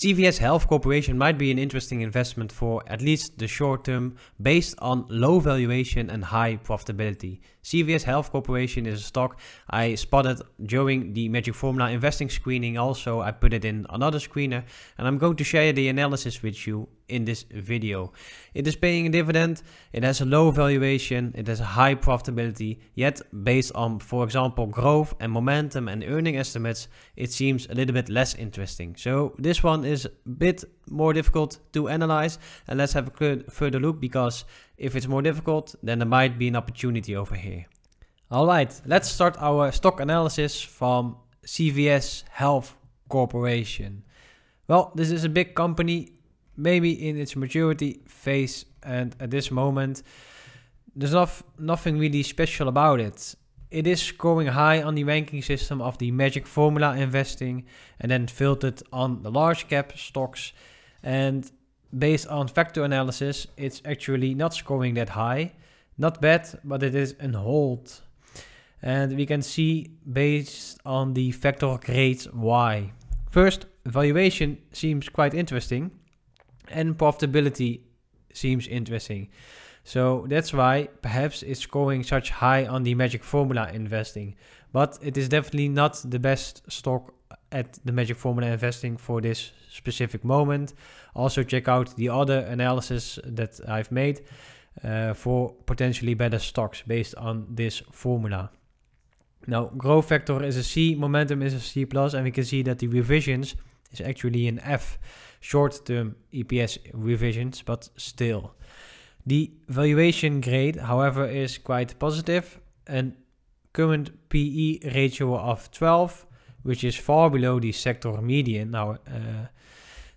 CVS Health Corporation might be an interesting investment for at least the short term based on low valuation and high profitability. CVS Health Corporation is a stock I spotted during the Magic Formula investing screening also. I put it in another screener and I'm going to share the analysis with you in this video. It is paying a dividend, it has a low valuation, it has a high profitability, yet based on, for example, growth and momentum and earning estimates, it seems a little bit less interesting. So this one is a bit more difficult to analyze and let's have a further look because if it's more difficult, then there might be an opportunity over here. Alright, let's start our stock analysis from CVS Health Corporation. Well, this is a big company maybe in its maturity phase and at this moment there's not, nothing really special about it. It is scoring high on the ranking system of the magic formula investing and then filtered on the large cap stocks. And based on factor analysis, it's actually not scoring that high. Not bad, but it is a hold. And we can see based on the factor grades why. First, valuation seems quite interesting and profitability seems interesting. So that's why perhaps it's scoring such high on the Magic Formula investing. But it is definitely not the best stock at the Magic Formula investing for this specific moment. Also, check out the other analysis that I've made uh, for potentially better stocks based on this formula. Now, growth factor is a C, momentum is a C, plus, and we can see that the revisions is actually an F. short-term EPS revisions, but still. The valuation grade, however, is quite positive. An current PE ratio of 12, which is far below the sector median now. Uh,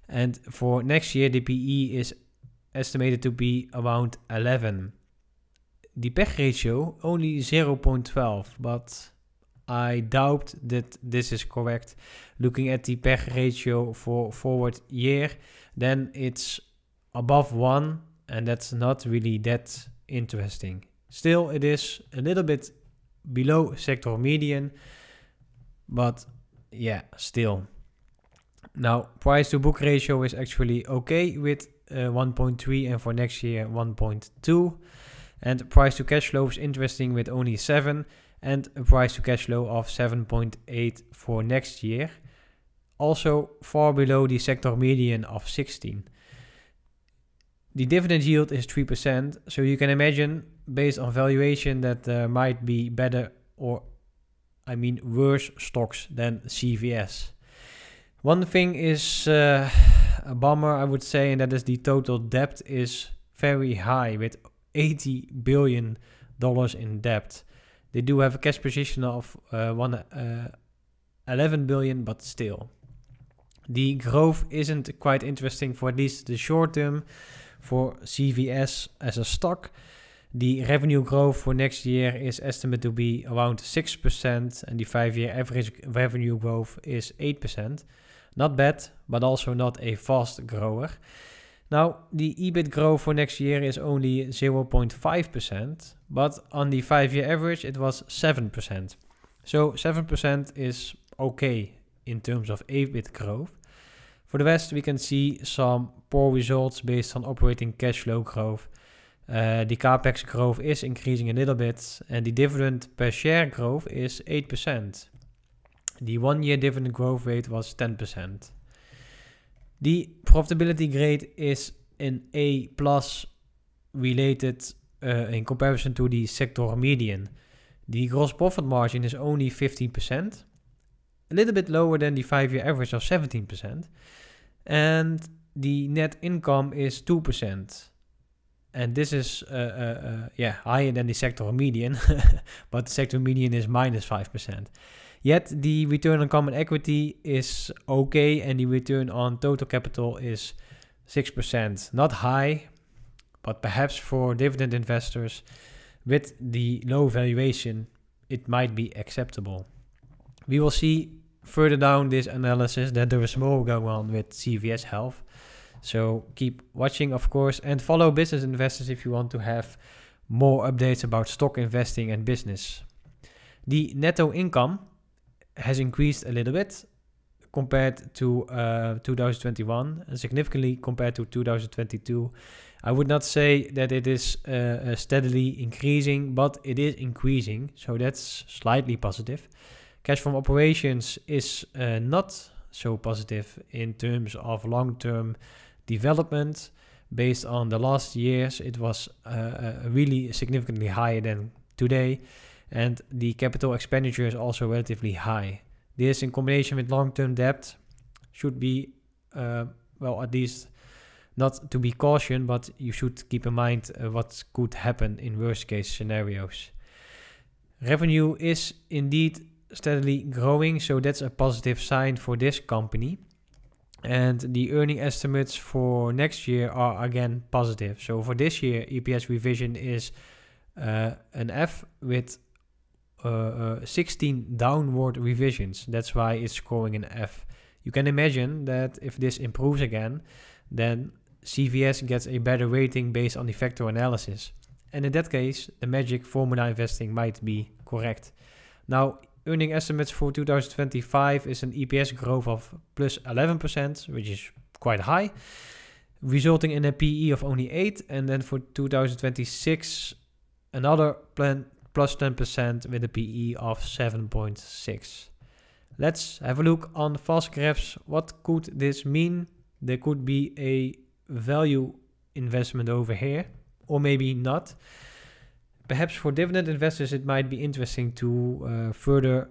and for next year, the PE is estimated to be around 11. The PEG ratio only 0.12, but I doubt that this is correct. Looking at the PEG ratio for forward year, then it's above one, and that's not really that interesting. Still, it is a little bit below sector median, but yeah, still. Now, price to book ratio is actually okay with uh, 1.3 and for next year 1.2. And price to cash flow is interesting with only 7 and a price to cash flow of 7.8 for next year, also far below the sector median of 16. The dividend yield is 3%, so you can imagine based on valuation that there might be better or I mean worse stocks than CVS. One thing is uh, a bummer I would say and that is the total debt is very high with 80 billion dollars in debt. They do have a cash position of uh, one, uh, 11 billion, but still. The growth isn't quite interesting for at least the short term for CVS as a stock. The revenue growth for next year is estimated to be around 6%, and the five year average revenue growth is 8%. Not bad, but also not a fast grower. Nou, die EBIT growth for next year is only 0.5%, but on the five year average, it was 7%. So 7% is okay in terms of EBIT growth. For the rest, we can see some poor results based on operating cash flow growth. Uh, the capex growth is increasing a little bit, and the dividend per share growth is 8%. The one year dividend growth rate was 10%. Die profitability grade is een A plus related eh, in comparison to the sector median. The gross profit margin is only 15%, a little bit lower than the five-year average of 17%, and the net income is 2%. And this is uh, uh, yeah higher than the sector median, but the sector median is minus 5%. Yet the return on common equity is okay and the return on total capital is 6%. Not high, but perhaps for dividend investors with the low valuation, it might be acceptable. We will see further down this analysis that there is more going on with CVS Health. So keep watching, of course, and follow business investors if you want to have more updates about stock investing and business. The netto income has increased a little bit compared to uh, 2021 and significantly compared to 2022. I would not say that it is uh, uh, steadily increasing, but it is increasing, so that's slightly positive. Cash from operations is uh, not so positive in terms of long term development. Based on the last years, it was uh, uh, really significantly higher than today and the capital expenditure is also relatively high. This, in combination with long-term debt, should be, uh, well, at least not to be cautioned, but you should keep in mind uh, what could happen in worst-case scenarios. Revenue is indeed steadily growing, so that's a positive sign for this company. And the earning estimates for next year are again positive. So for this year, EPS revision is uh, an F with uh, uh, 16 downward revisions. That's why it's scoring an F. You can imagine that if this improves again, then CVS gets a better rating based on the factor analysis. And in that case, the magic formula investing might be correct. Now, earning estimates for 2025 is an EPS growth of plus 11%, which is quite high, resulting in a PE of only 8. And then for 2026, another plan plus 10% with a PE of 7.6. Let's have a look on fast graphs. What could this mean? There could be a value investment over here, or maybe not. Perhaps for dividend investors, it might be interesting to uh, further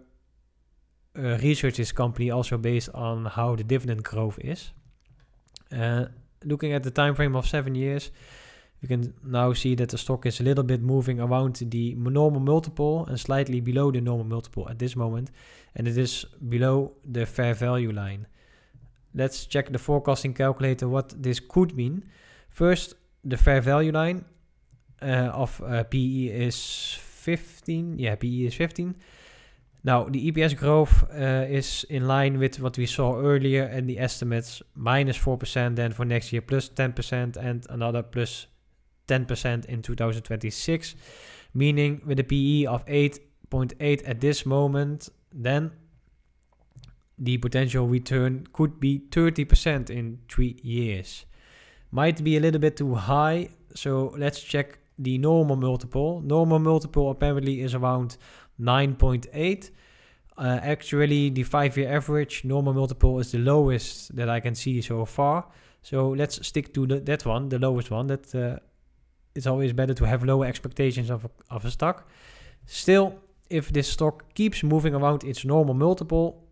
uh, research this company also based on how the dividend growth is. Uh, looking at the time frame of seven years, You can now see that the stock is a little bit moving around the normal multiple and slightly below the normal multiple at this moment. And it is below the fair value line. Let's check the forecasting calculator what this could mean. First, the fair value line uh, of uh, PE is 15. Yeah, PE is 15. Now, the EPS growth uh, is in line with what we saw earlier and the estimates minus 4% then for next year, plus 10% and another plus 10% in 2026, meaning with a PE of 8.8 at this moment, then the potential return could be 30% in three years. Might be a little bit too high, so let's check the normal multiple. Normal multiple apparently is around 9.8. Uh, actually, the five year average normal multiple is the lowest that I can see so far. So let's stick to the, that one, the lowest one that uh, it's always better to have lower expectations of a, of a stock. Still, if this stock keeps moving around its normal multiple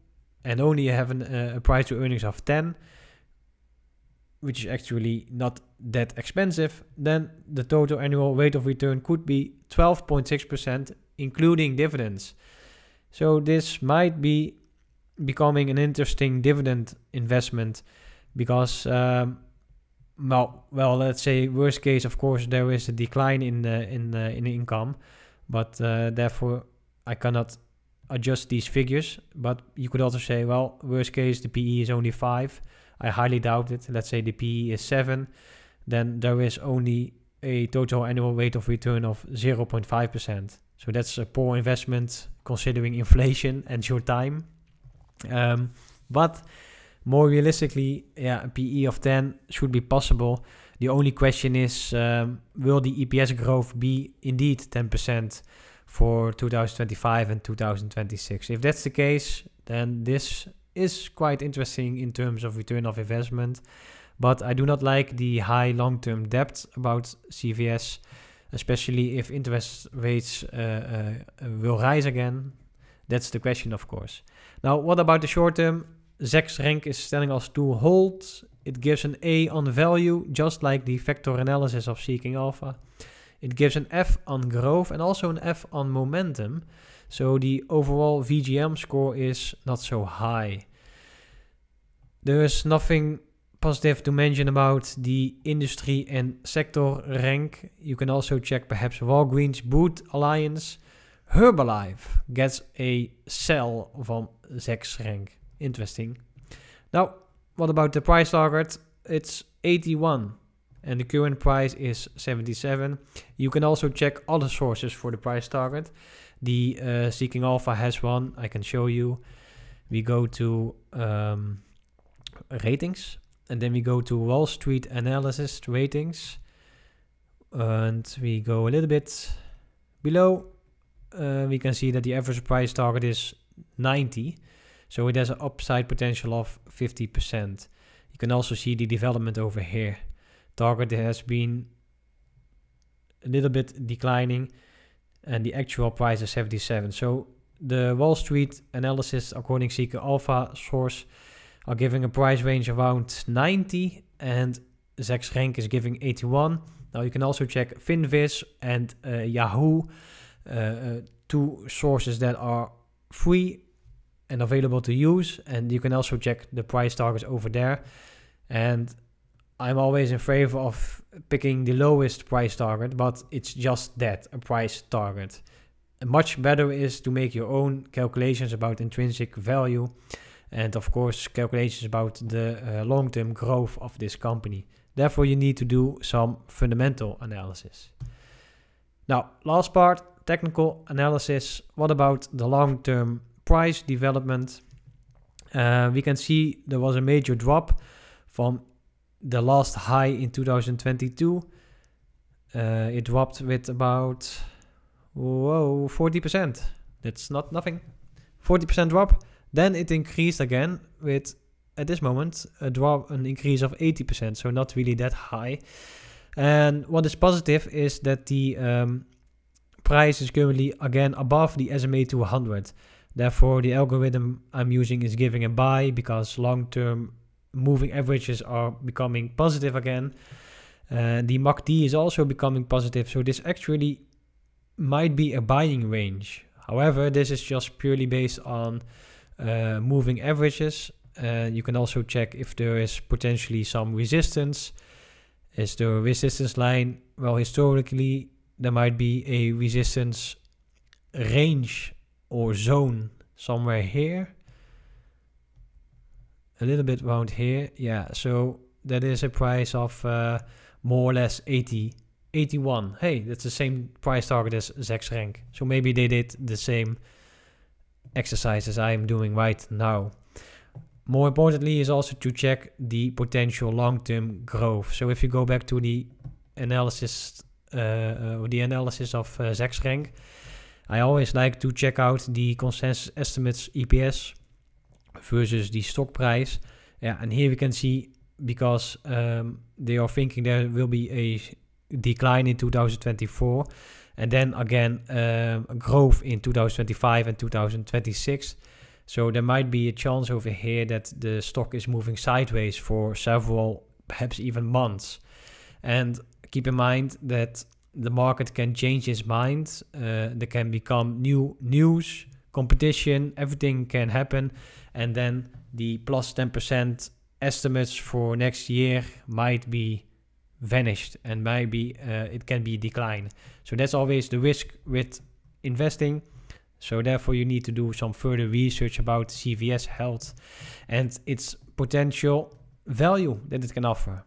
and only have an, uh, a price to earnings of 10, which is actually not that expensive, then the total annual rate of return could be 12.6%, including dividends. So this might be becoming an interesting dividend investment because um, well, well, let's say worst case, of course, there is a decline in the in the in the income, but uh, therefore I cannot adjust these figures. But you could also say, well, worst case, the PE is only five. I highly doubt it. Let's say the PE is seven, then there is only a total annual rate of return of 0.5%. So that's a poor investment considering inflation and short time. Um, but more realistically, yeah, a PE of 10 should be possible. The only question is, um, will the EPS growth be indeed 10% for 2025 and 2026? If that's the case, then this is quite interesting in terms of return of investment. But I do not like the high long term debt about CVS, especially if interest rates uh, uh, will rise again. That's the question, of course. Now, what about the short term? Zack's rank is stelling als to hold. It gives an A on value, just like the factor analysis of Seeking Alpha. It gives an F on growth and also an F on momentum. So the overall VGM score is not so high. There is nothing positive to mention about the industry and sector rank. You can also check perhaps Walgreens Boot Alliance. Herbalife gets a sell van 6 rank. Interesting. Now, what about the price target? It's 81 and the current price is 77. You can also check other sources for the price target. The uh, Seeking Alpha has one, I can show you. We go to um, ratings and then we go to Wall Street analysis ratings and we go a little bit below. Uh, we can see that the average price target is 90 so it has an upside potential of 50%. You can also see the development over here. Target has been a little bit declining and the actual price is 77. So the Wall Street analysis according Seeker Alpha source are giving a price range around 90 and Zacks Rank is giving 81. Now you can also check Finviz and uh, Yahoo, uh, uh two sources that are free and available to use. And you can also check the price targets over there. And I'm always in favor of picking the lowest price target, but it's just that a price target. Much better is to make your own calculations about intrinsic value and, of course, calculations about the uh, long term growth of this company. Therefore, you need to do some fundamental analysis. Now, last part technical analysis. What about the long term price development, uh, we can see there was a major drop from the last high in 2022. Uh, it dropped with about whoa 40%. That's not nothing. 40% drop. Then it increased again with at this moment a drop an increase of 80%. So not really that high. And what is positive is that the um, price is currently again above the SMA 200. Therefore, the algorithm I'm using is giving a buy because long-term moving averages are becoming positive again. And uh, the MACD is also becoming positive, so this actually might be a buying range. However, this is just purely based on uh, moving averages. Uh, you can also check if there is potentially some resistance. Is there a resistance line? Well, historically, there might be a resistance range or zone somewhere here a little bit around here yeah so that is a price of uh, more or less 80 81 hey that's the same price target as Zex rank so maybe they did the same exercise as I am doing right now more importantly is also to check the potential long-term growth so if you go back to the analysis uh, uh, the analysis of uh, Zex rank I always like to check out the consensus estimates EPS versus the stock price. Yeah, and here we can see because um, they are thinking there will be a decline in 2024 and then again uh, growth in 2025 and 2026. So there might be a chance over here that the stock is moving sideways for several, perhaps even months. And keep in mind that the market can change its mind. Uh, there can become new news, competition, everything can happen. And then the plus 10% estimates for next year might be vanished and maybe uh, it can be declined. So that's always the risk with investing. So therefore you need to do some further research about CVS Health and its potential value that it can offer.